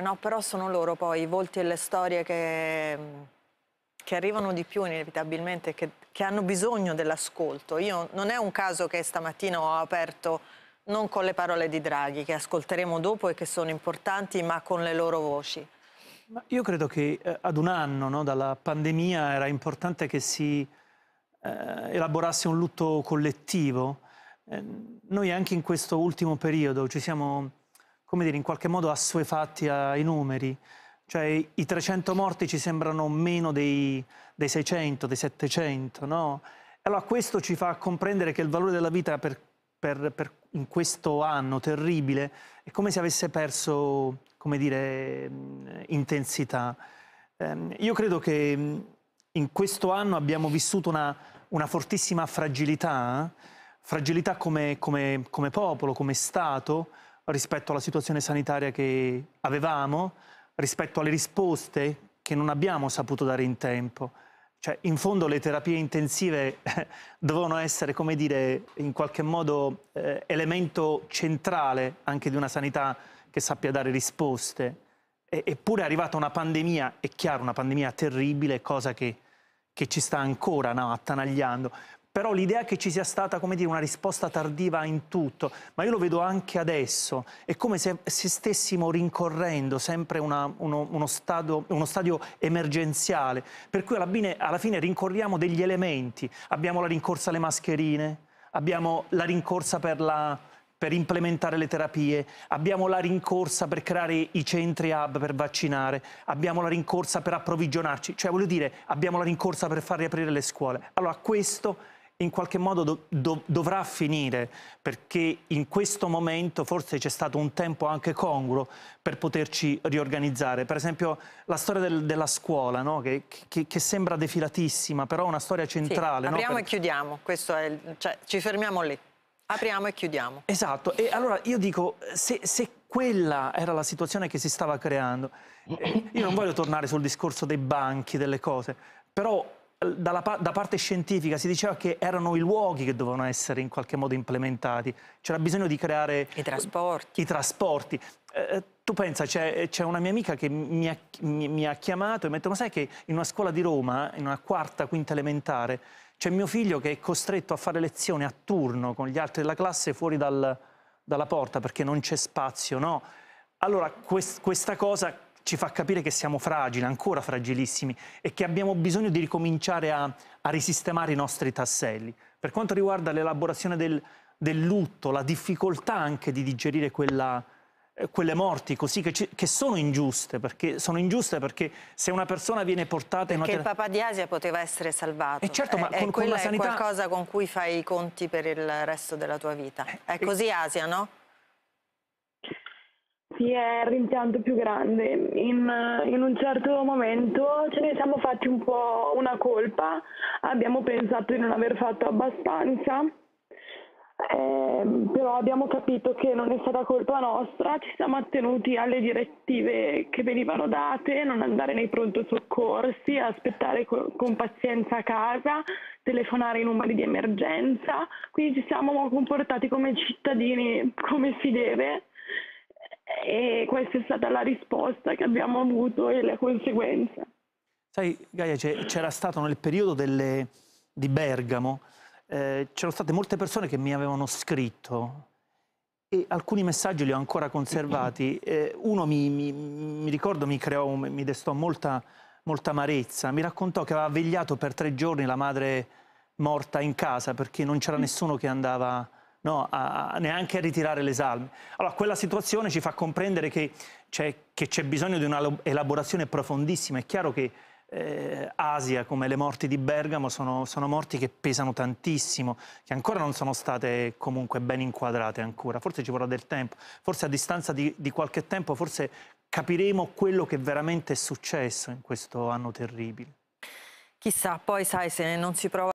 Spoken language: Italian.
No, però sono loro poi i volti e le storie che, che arrivano di più inevitabilmente, che, che hanno bisogno dell'ascolto. Io non è un caso che stamattina ho aperto non con le parole di Draghi, che ascolteremo dopo e che sono importanti, ma con le loro voci. Ma io credo che eh, ad un anno no, dalla pandemia era importante che si eh, elaborasse un lutto collettivo. Eh, noi anche in questo ultimo periodo ci siamo come dire, in qualche modo assuefatti ai eh, numeri. Cioè i 300 morti ci sembrano meno dei, dei 600, dei 700, no? Allora questo ci fa comprendere che il valore della vita per, per, per in questo anno terribile è come se avesse perso, come dire, intensità. Ehm, io credo che in questo anno abbiamo vissuto una, una fortissima fragilità, eh? fragilità come, come, come popolo, come Stato, rispetto alla situazione sanitaria che avevamo, rispetto alle risposte che non abbiamo saputo dare in tempo. Cioè, in fondo le terapie intensive eh, dovevano essere, come dire, in qualche modo eh, elemento centrale anche di una sanità che sappia dare risposte. E, eppure è arrivata una pandemia, è chiaro, una pandemia terribile, cosa che, che ci sta ancora no, attanagliando però l'idea che ci sia stata dire, una risposta tardiva in tutto, ma io lo vedo anche adesso, è come se, se stessimo rincorrendo sempre una, uno, uno, stadio, uno, stadio, emergenziale, per cui alla fine, alla fine rincorriamo degli elementi, abbiamo la rincorsa alle mascherine, abbiamo la rincorsa per la, per implementare le terapie, abbiamo la rincorsa per creare i centri hub per vaccinare, abbiamo la rincorsa per approvvigionarci, cioè voglio dire abbiamo la rincorsa per far riaprire le scuole. Allora questo in qualche modo do, do, dovrà finire perché in questo momento forse c'è stato un tempo anche congruo per poterci riorganizzare. Per esempio la storia del, della scuola no? che, che, che, sembra defilatissima, però è una storia centrale. Sì, apriamo no? per... e chiudiamo, il, cioè, ci fermiamo lì. Apriamo e chiudiamo. Esatto, e allora io dico, se, se quella era la situazione che si stava creando, eh, io non voglio tornare sul discorso dei banchi, delle cose, però dalla, da parte scientifica si diceva che erano i luoghi che dovevano essere in qualche modo implementati, c'era bisogno di creare... I trasporti. I trasporti. Eh, eh tu pensa, c'è, una mia amica che mi ha, mi, mi ha chiamato e mi ha detto ma sai che in una scuola di Roma, in una quarta, quinta elementare, c'è mio figlio che è costretto a fare lezione a turno con gli altri della classe fuori dal, dalla porta perché non c'è spazio, no? Allora, quest, questa cosa ci fa capire che siamo fragili, ancora fragilissimi, e che abbiamo bisogno di ricominciare a, a risistemare i nostri tasselli. Per quanto riguarda l'elaborazione del, del lutto, la difficoltà anche di digerire quella, eh, quelle morti così che, ci, che, sono ingiuste perché sono ingiuste perché se una persona viene portata perché in una Che il papà di Asia poteva essere salvato e eh, certo ma è, eh, con, con la sanità è qualcosa con cui fai i conti per il resto della tua vita è così Asia no? Sì, è il rimpianto più grande. In, in, un certo momento ce ne siamo fatti un po' una colpa, abbiamo pensato di non aver fatto abbastanza, eh, però abbiamo capito che non è stata colpa nostra, ci siamo attenuti alle direttive che venivano date, non andare nei pronto soccorsi, aspettare co- con pazienza a casa, telefonare i numeri di emergenza, quindi ci siamo comportati come cittadini come si deve e questa è stata la risposta che abbiamo avuto e le conseguenze. Sai, Gaia, c'era stato nel periodo delle, di Bergamo, eh, c'erano state molte persone che mi avevano scritto e alcuni messaggi li ho ancora conservati. Eh, uno mi, mi, mi, ricordo mi creò, mi destò molta, molta amarezza. Mi raccontò che aveva vegliato per tre giorni la madre morta in casa perché non c'era nessuno che andava no, a, neanche a ritirare le salme. Allora, quella situazione ci fa comprendere che c'è, bisogno di un'elaborazione profondissima. È chiaro che eh, Asia, come le morti di Bergamo, sono, sono, morti che pesano tantissimo, che ancora non sono state comunque ben inquadrate ancora. Forse ci vorrà del tempo, forse a distanza di, di qualche tempo, forse capiremo quello che veramente è successo in questo anno terribile. Chissà, poi sai se non si prova